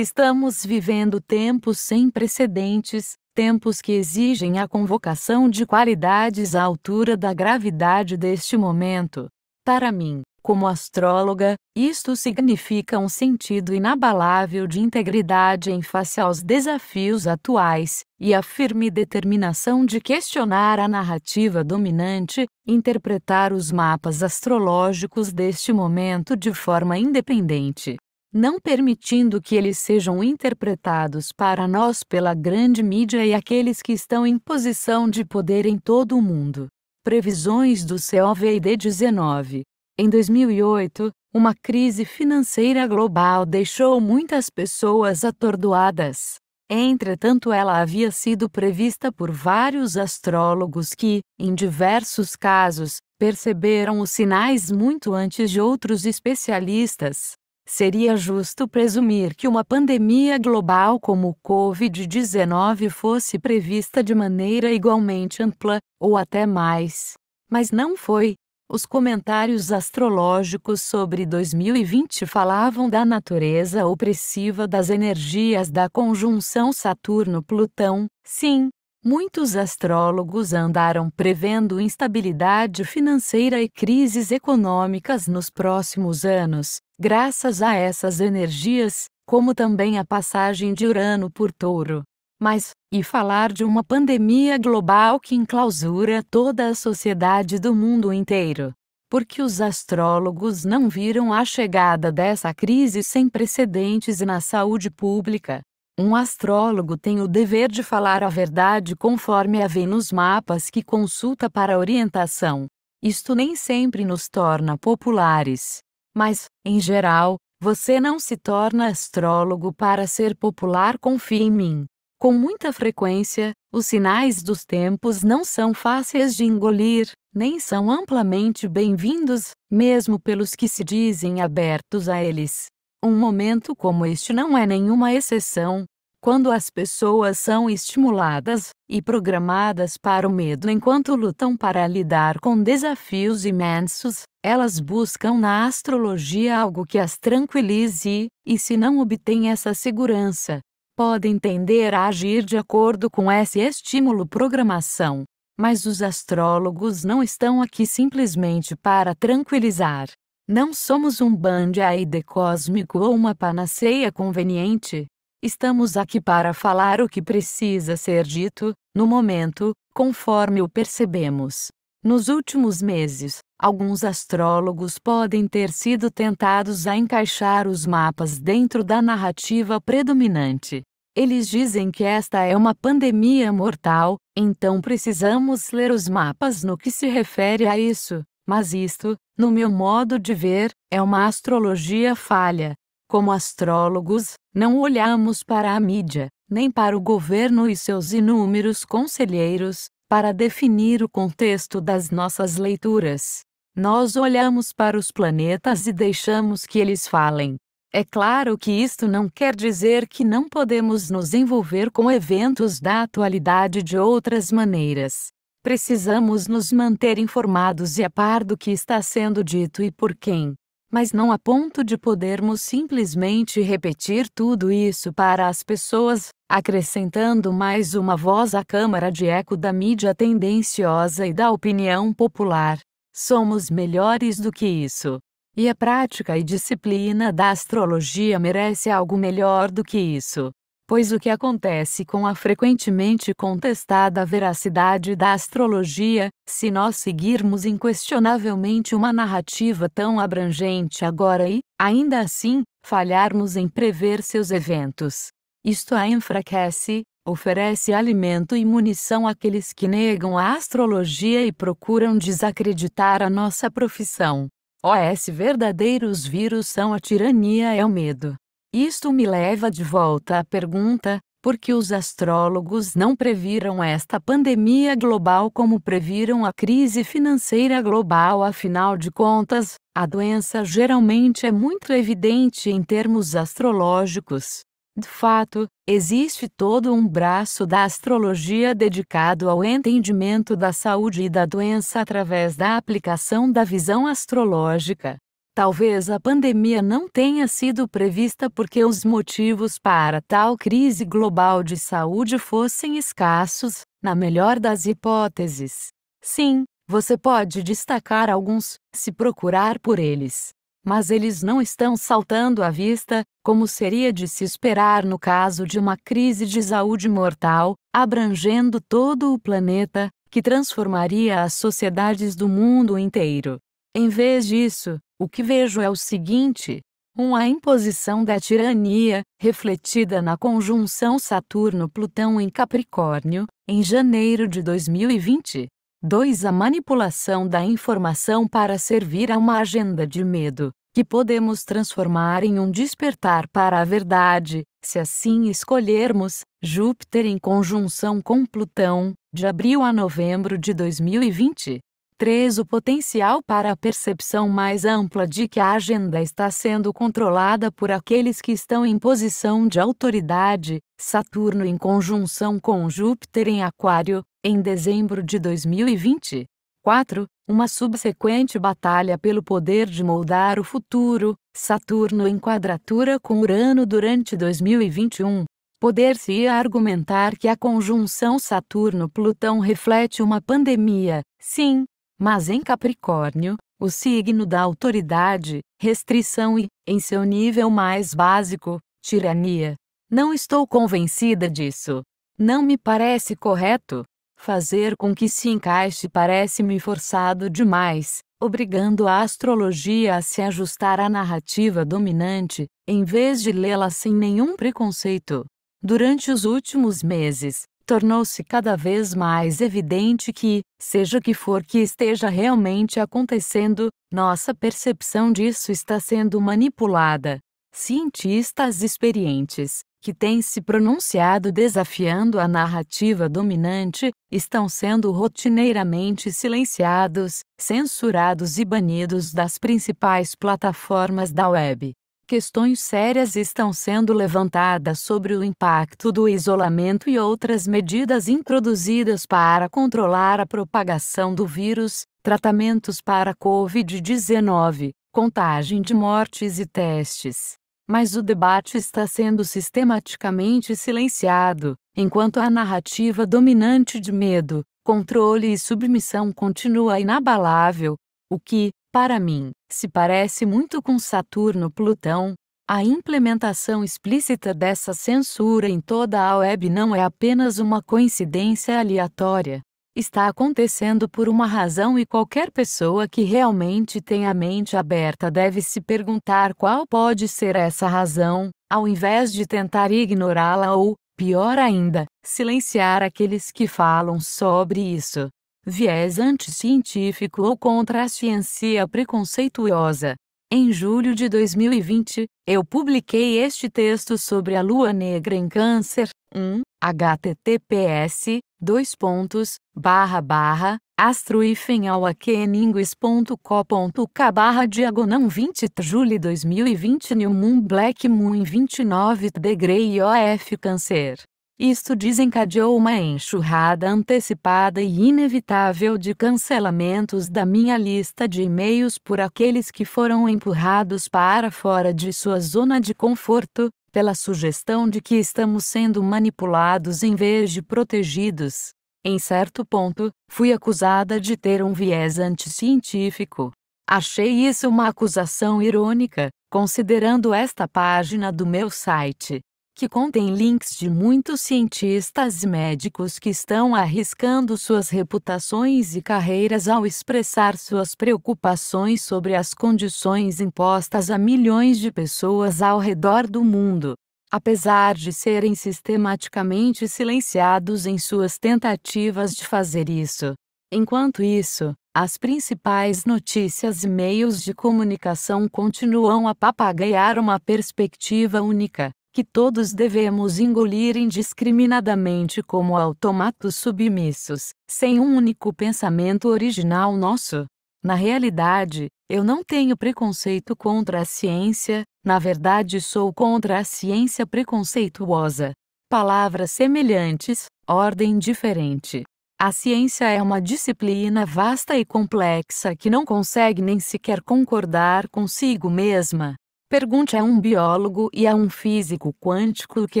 Estamos vivendo tempos sem precedentes, tempos que exigem a convocação de qualidades à altura da gravidade deste momento. Para mim, como astróloga, isto significa um sentido inabalável de integridade em face aos desafios atuais e a firme determinação de questionar a narrativa dominante, interpretar os mapas astrológicos deste momento de forma independente não permitindo que eles sejam interpretados para nós pela grande mídia e aqueles que estão em posição de poder em todo o mundo. Previsões do COVID-19 Em 2008, uma crise financeira global deixou muitas pessoas atordoadas. Entretanto, ela havia sido prevista por vários astrólogos que, em diversos casos, perceberam os sinais muito antes de outros especialistas. Seria justo presumir que uma pandemia global como o Covid-19 fosse prevista de maneira igualmente ampla, ou até mais. Mas não foi. Os comentários astrológicos sobre 2020 falavam da natureza opressiva das energias da conjunção Saturno-Plutão. Sim, Muitos astrólogos andaram prevendo instabilidade financeira e crises econômicas nos próximos anos, graças a essas energias, como também a passagem de Urano por Touro. Mas, e falar de uma pandemia global que enclausura toda a sociedade do mundo inteiro? Porque os astrólogos não viram a chegada dessa crise sem precedentes na saúde pública, um astrólogo tem o dever de falar a verdade conforme a vê nos mapas que consulta para orientação. Isto nem sempre nos torna populares. Mas, em geral, você não se torna astrólogo para ser popular, confie em mim. Com muita frequência, os sinais dos tempos não são fáceis de engolir, nem são amplamente bem-vindos, mesmo pelos que se dizem abertos a eles. Um momento como este não é nenhuma exceção. Quando as pessoas são estimuladas e programadas para o medo enquanto lutam para lidar com desafios imensos, elas buscam na astrologia algo que as tranquilize, e se não obtêm essa segurança, podem tender a agir de acordo com esse estímulo programação. Mas os astrólogos não estão aqui simplesmente para tranquilizar. Não somos um band-aid cósmico ou uma panaceia conveniente. Estamos aqui para falar o que precisa ser dito, no momento, conforme o percebemos. Nos últimos meses, alguns astrólogos podem ter sido tentados a encaixar os mapas dentro da narrativa predominante. Eles dizem que esta é uma pandemia mortal, então precisamos ler os mapas no que se refere a isso. Mas isto, no meu modo de ver, é uma astrologia falha. Como astrólogos, não olhamos para a mídia, nem para o governo e seus inúmeros conselheiros, para definir o contexto das nossas leituras. Nós olhamos para os planetas e deixamos que eles falem. É claro que isto não quer dizer que não podemos nos envolver com eventos da atualidade de outras maneiras. Precisamos nos manter informados e a par do que está sendo dito e por quem, mas não a ponto de podermos simplesmente repetir tudo isso para as pessoas, acrescentando mais uma voz à câmara de eco da mídia tendenciosa e da opinião popular. Somos melhores do que isso. E a prática e disciplina da astrologia merece algo melhor do que isso pois o que acontece com a frequentemente contestada veracidade da astrologia, se nós seguirmos inquestionavelmente uma narrativa tão abrangente agora e, ainda assim, falharmos em prever seus eventos. Isto a enfraquece, oferece alimento e munição àqueles que negam a astrologia e procuram desacreditar a nossa profissão. OS verdadeiros vírus são a tirania e o medo. Isto me leva de volta à pergunta: por que os astrólogos não previram esta pandemia global como previram a crise financeira global? Afinal de contas, a doença geralmente é muito evidente em termos astrológicos. De fato, existe todo um braço da astrologia dedicado ao entendimento da saúde e da doença através da aplicação da visão astrológica. Talvez a pandemia não tenha sido prevista porque os motivos para tal crise global de saúde fossem escassos, na melhor das hipóteses. Sim, você pode destacar alguns, se procurar por eles. Mas eles não estão saltando à vista, como seria de se esperar no caso de uma crise de saúde mortal, abrangendo todo o planeta, que transformaria as sociedades do mundo inteiro. Em vez disso, o que vejo é o seguinte: 1. Um, a imposição da tirania, refletida na conjunção Saturno-Plutão em Capricórnio, em janeiro de 2020. 2. A manipulação da informação para servir a uma agenda de medo, que podemos transformar em um despertar para a verdade, se assim escolhermos, Júpiter em conjunção com Plutão, de abril a novembro de 2020. 3. O potencial para a percepção mais ampla de que a agenda está sendo controlada por aqueles que estão em posição de autoridade, Saturno em conjunção com Júpiter em Aquário, em dezembro de 2020. 4. Uma subsequente batalha pelo poder de moldar o futuro, Saturno em quadratura com Urano durante 2021. Poder-se argumentar que a conjunção Saturno-Plutão reflete uma pandemia, sim, mas em Capricórnio, o signo da autoridade, restrição e, em seu nível mais básico, tirania. Não estou convencida disso. Não me parece correto. Fazer com que se encaixe parece-me forçado demais, obrigando a astrologia a se ajustar à narrativa dominante, em vez de lê-la sem nenhum preconceito. Durante os últimos meses, tornou-se cada vez mais evidente que, seja o que for que esteja realmente acontecendo, nossa percepção disso está sendo manipulada. Cientistas experientes, que têm se pronunciado desafiando a narrativa dominante, estão sendo rotineiramente silenciados, censurados e banidos das principais plataformas da web questões sérias estão sendo levantadas sobre o impacto do isolamento e outras medidas introduzidas para controlar a propagação do vírus, tratamentos para Covid-19, contagem de mortes e testes. Mas o debate está sendo sistematicamente silenciado, enquanto a narrativa dominante de medo, controle e submissão continua inabalável, o que, para mim, se parece muito com Saturno-Plutão, a implementação explícita dessa censura em toda a web não é apenas uma coincidência aleatória. Está acontecendo por uma razão e qualquer pessoa que realmente tem a mente aberta deve se perguntar qual pode ser essa razão, ao invés de tentar ignorá-la ou, pior ainda, silenciar aqueles que falam sobre isso viés anticientífico ou contra a ciência preconceituosa. Em julho de 2020, eu publiquei este texto sobre a lua negra em câncer, 1, https, 2 pontos, barra barra, astroifenalaqueningues.co.k barra diagonal 20 julho 2020 New Moon Black Moon 29 Degree OF Câncer isto desencadeou uma enxurrada antecipada e inevitável de cancelamentos da minha lista de e-mails por aqueles que foram empurrados para fora de sua zona de conforto, pela sugestão de que estamos sendo manipulados em vez de protegidos. Em certo ponto, fui acusada de ter um viés anticientífico. Achei isso uma acusação irônica, considerando esta página do meu site, que contém links de muitos cientistas e médicos que estão arriscando suas reputações e carreiras ao expressar suas preocupações sobre as condições impostas a milhões de pessoas ao redor do mundo apesar de serem sistematicamente silenciados em suas tentativas de fazer isso. Enquanto isso, as principais notícias e meios de comunicação continuam a papagaiar uma perspectiva única, que todos devemos engolir indiscriminadamente como automatos submissos, sem um único pensamento original nosso. Na realidade, eu não tenho preconceito contra a ciência, na verdade sou contra a ciência preconceituosa. Palavras semelhantes, ordem diferente. A ciência é uma disciplina vasta e complexa que não consegue nem sequer concordar consigo mesma. Pergunte a um biólogo e a um físico quântico o que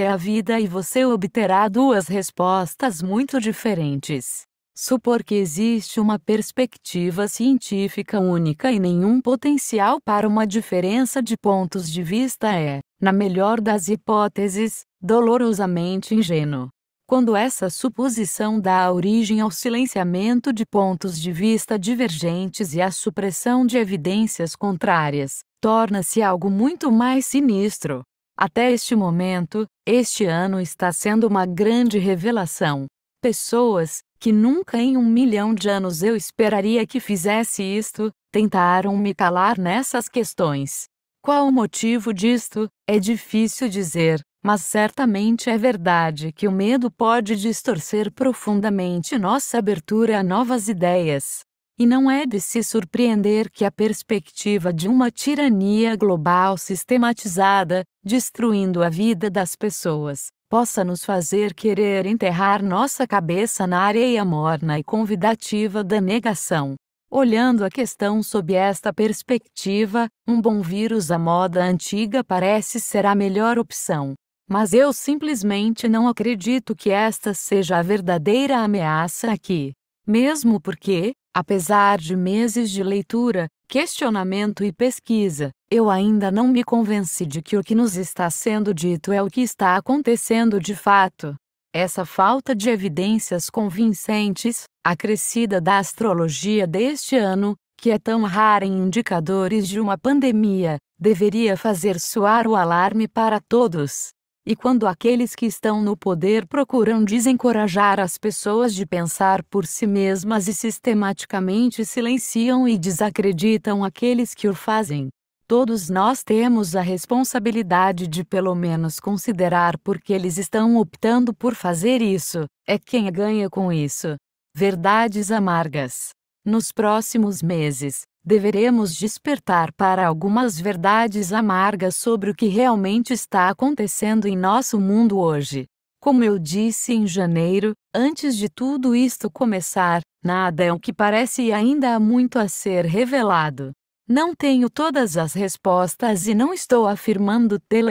é a vida e você obterá duas respostas muito diferentes. Supor que existe uma perspectiva científica única e nenhum potencial para uma diferença de pontos de vista é, na melhor das hipóteses, dolorosamente ingênuo. Quando essa suposição dá origem ao silenciamento de pontos de vista divergentes e à supressão de evidências contrárias, torna-se algo muito mais sinistro. Até este momento, este ano está sendo uma grande revelação. Pessoas que nunca em um milhão de anos eu esperaria que fizesse isto, tentaram me calar nessas questões. Qual o motivo disto? É difícil dizer, mas certamente é verdade que o medo pode distorcer profundamente nossa abertura a novas ideias. E não é de se surpreender que a perspectiva de uma tirania global sistematizada, destruindo a vida das pessoas, possa nos fazer querer enterrar nossa cabeça na areia morna e convidativa da negação. Olhando a questão sob esta perspectiva, um bom vírus à moda antiga parece ser a melhor opção. Mas eu simplesmente não acredito que esta seja a verdadeira ameaça aqui. Mesmo porque, Apesar de meses de leitura, questionamento e pesquisa, eu ainda não me convenci de que o que nos está sendo dito é o que está acontecendo de fato. Essa falta de evidências convincentes, acrescida da astrologia deste ano, que é tão rara em indicadores de uma pandemia, deveria fazer soar o alarme para todos. E quando aqueles que estão no poder procuram desencorajar as pessoas de pensar por si mesmas e sistematicamente silenciam e desacreditam aqueles que o fazem, todos nós temos a responsabilidade de pelo menos considerar por que eles estão optando por fazer isso, é quem ganha com isso. Verdades amargas. Nos próximos meses, deveremos despertar para algumas verdades amargas sobre o que realmente está acontecendo em nosso mundo hoje. Como eu disse em janeiro, antes de tudo isto começar, nada é o que parece e ainda há muito a ser revelado. Não tenho todas as respostas e não estou afirmando tê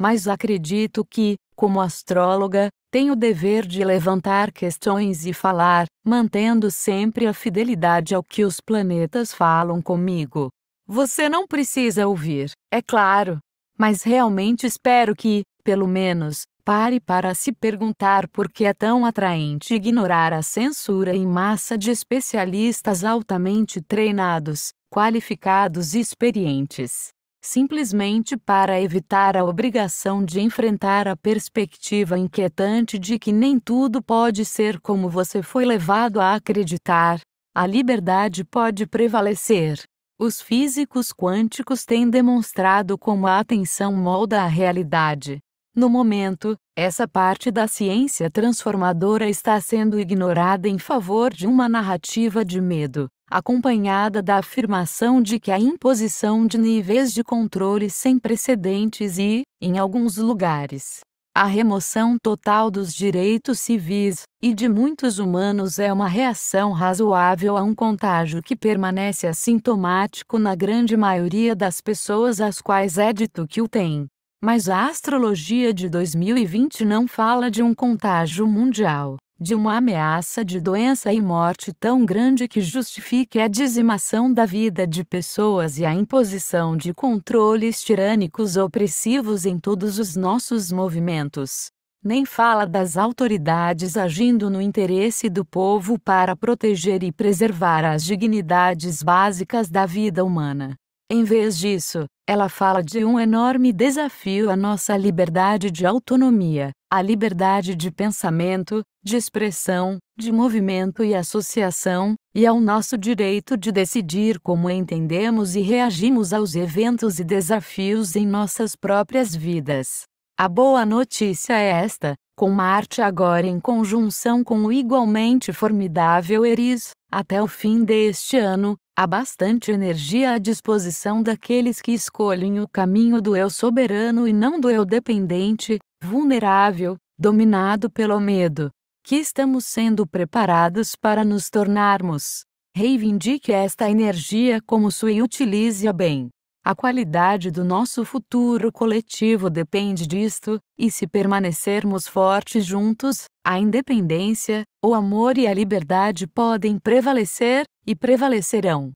mas acredito que, como astróloga, tenho o dever de levantar questões e falar, mantendo sempre a fidelidade ao que os planetas falam comigo. Você não precisa ouvir, é claro, mas realmente espero que, pelo menos, pare para se perguntar por que é tão atraente ignorar a censura em massa de especialistas altamente treinados, qualificados e experientes simplesmente para evitar a obrigação de enfrentar a perspectiva inquietante de que nem tudo pode ser como você foi levado a acreditar, a liberdade pode prevalecer. Os físicos quânticos têm demonstrado como a atenção molda a realidade. No momento, essa parte da ciência transformadora está sendo ignorada em favor de uma narrativa de medo, acompanhada da afirmação de que a imposição de níveis de controle sem precedentes e, em alguns lugares, a remoção total dos direitos civis e de muitos humanos é uma reação razoável a um contágio que permanece assintomático na grande maioria das pessoas às quais é dito que o tem. Mas a astrologia de 2020 não fala de um contágio mundial de uma ameaça de doença e morte tão grande que justifique a dizimação da vida de pessoas e a imposição de controles tirânicos opressivos em todos os nossos movimentos. Nem fala das autoridades agindo no interesse do povo para proteger e preservar as dignidades básicas da vida humana. Em vez disso, ela fala de um enorme desafio à nossa liberdade de autonomia, à liberdade de pensamento, de expressão, de movimento e associação, e ao nosso direito de decidir como entendemos e reagimos aos eventos e desafios em nossas próprias vidas. A boa notícia é esta: com Marte agora em conjunção com o igualmente formidável Eris, até o fim deste ano, Há bastante energia à disposição daqueles que escolhem o caminho do eu soberano e não do eu dependente, vulnerável, dominado pelo medo. Que estamos sendo preparados para nos tornarmos. Reivindique esta energia como sua e utilize-a bem. A qualidade do nosso futuro coletivo depende disto, e se permanecermos fortes juntos, a independência, o amor e a liberdade podem prevalecer e prevalecerão.